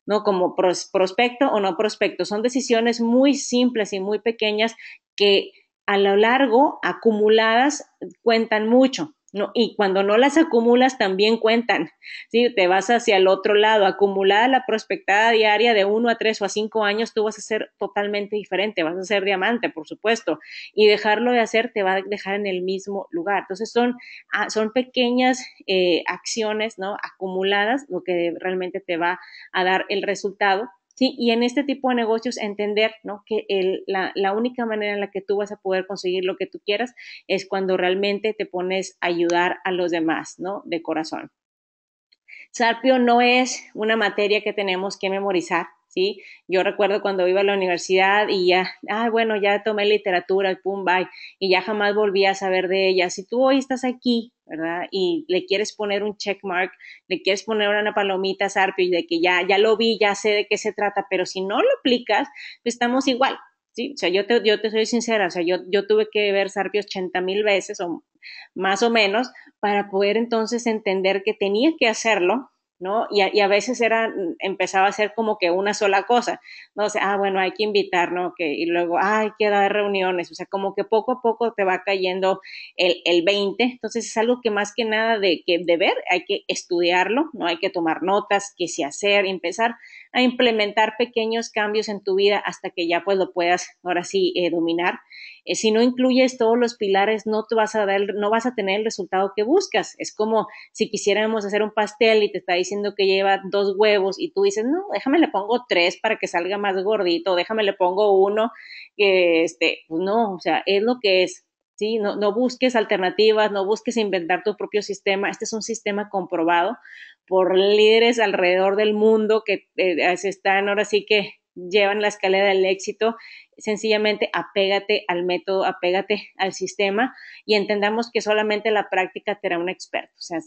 ¿no? Como prospecto o no prospecto. Son decisiones muy simples y muy pequeñas que a lo largo, acumuladas, cuentan mucho y cuando no las acumulas también cuentan, si Te vas hacia el otro lado, acumulada la prospectada diaria de uno a tres o a cinco años, tú vas a ser totalmente diferente, vas a ser diamante, por supuesto, y dejarlo de hacer te va a dejar en el mismo lugar. Entonces son, ah, pequeñas eh, acciones, ¿no? Acumuladas, lo que realmente te va a dar el resultado ¿sí? Y en este tipo de negocios entender, ¿no? Que el, la, la, única manera en la que tú vas a poder conseguir lo que tú quieras es cuando realmente te pones a ayudar a los demás, ¿no? De corazón. Sarpio no es una materia que tenemos que memorizar, ¿sí? Yo recuerdo cuando iba a la universidad y ya, ah, bueno, ya tomé literatura pum, bye, y ya jamás volví a saber de ella. Si tú hoy estás aquí, ¿verdad? Y le quieres poner un checkmark, le quieres poner una palomita a y de que ya, ya lo vi, ya sé de qué se trata, pero si no lo aplicas, pues estamos igual, Sí, o sea, yo te, yo te soy sincera, o sea, yo, yo tuve que ver Sarpio 80 mil veces o más o menos para poder entonces entender que tenía que hacerlo, ¿no? Y a, y a, veces era, mm, empezaba a ser como que una sola cosa, ¿no? O ah, bueno, hay que invitar, ¿no? Que, y luego, ah, hay que dar reuniones, o sea, como que poco a poco te va cayendo el, el 20, entonces es algo que más que nada de, que, de ver, hay que estudiarlo, ¿no? Hay que tomar notas, qué sí hacer, empezar a implementar pequeños cambios en tu vida hasta que ya pues lo puedas ahora sí eh, dominar. Eh, si no incluyes todos los pilares, no te vas a dar, no vas a tener el resultado que buscas. Es como si quisiéramos hacer un pastel y te está diciendo que lleva dos huevos y tú dices, no, déjame le pongo tres para que salga más gordito, déjame le pongo uno, que este, pues no, o sea, es lo que es. ¿sí? No, busques alternativas, no busques inventar tu propio sistema. Este es un sistema comprobado por líderes alrededor del mundo que eh, están ahora sí que llevan la escalera del éxito. Sencillamente apégate al método, apégate al sistema y entendamos que solamente la práctica te hará un experto. O sea,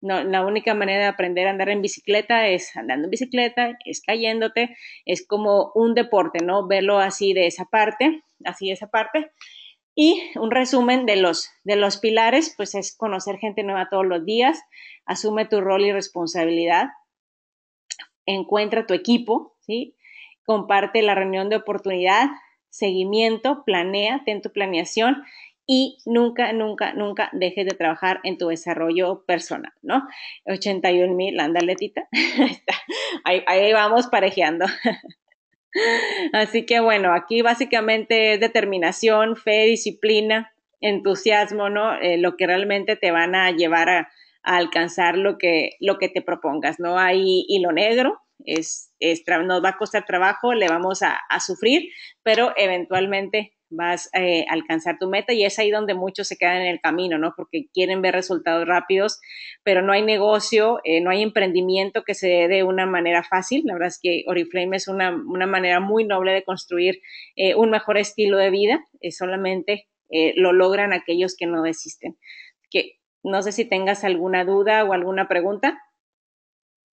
la única manera de aprender a andar en bicicleta es andando en bicicleta, es cayéndote, es como un deporte, ¿no? Verlo así de esa parte, así de esa parte. Y un resumen de los, de los pilares, pues es conocer gente nueva todos los días, asume tu rol y responsabilidad, encuentra tu equipo, ¿sí? comparte la reunión de oportunidad, seguimiento, planea, ten tu planeación y nunca, nunca, nunca dejes de trabajar en tu desarrollo personal, ¿no? 81 mil, anda letita, Ahí, ahí vamos parejeando. Así que bueno, aquí básicamente es determinación, fe, disciplina, entusiasmo, ¿no? Eh, lo que realmente te van a llevar a, alcanzar lo que, lo que te propongas, ¿no? Hay hilo negro, es, nos va a costar trabajo, le vamos a sufrir, pero eventualmente vas eh, a alcanzar tu meta y es ahí donde muchos se quedan en el camino, ¿no? Porque quieren ver resultados rápidos, pero no hay negocio, eh, no hay emprendimiento que se dé de una manera fácil. La verdad es que Oriflame es una, manera muy noble de construir eh, un mejor estilo de vida, solamente lo logran aquellos que no desisten. Que, no sé si tengas alguna duda o alguna pregunta.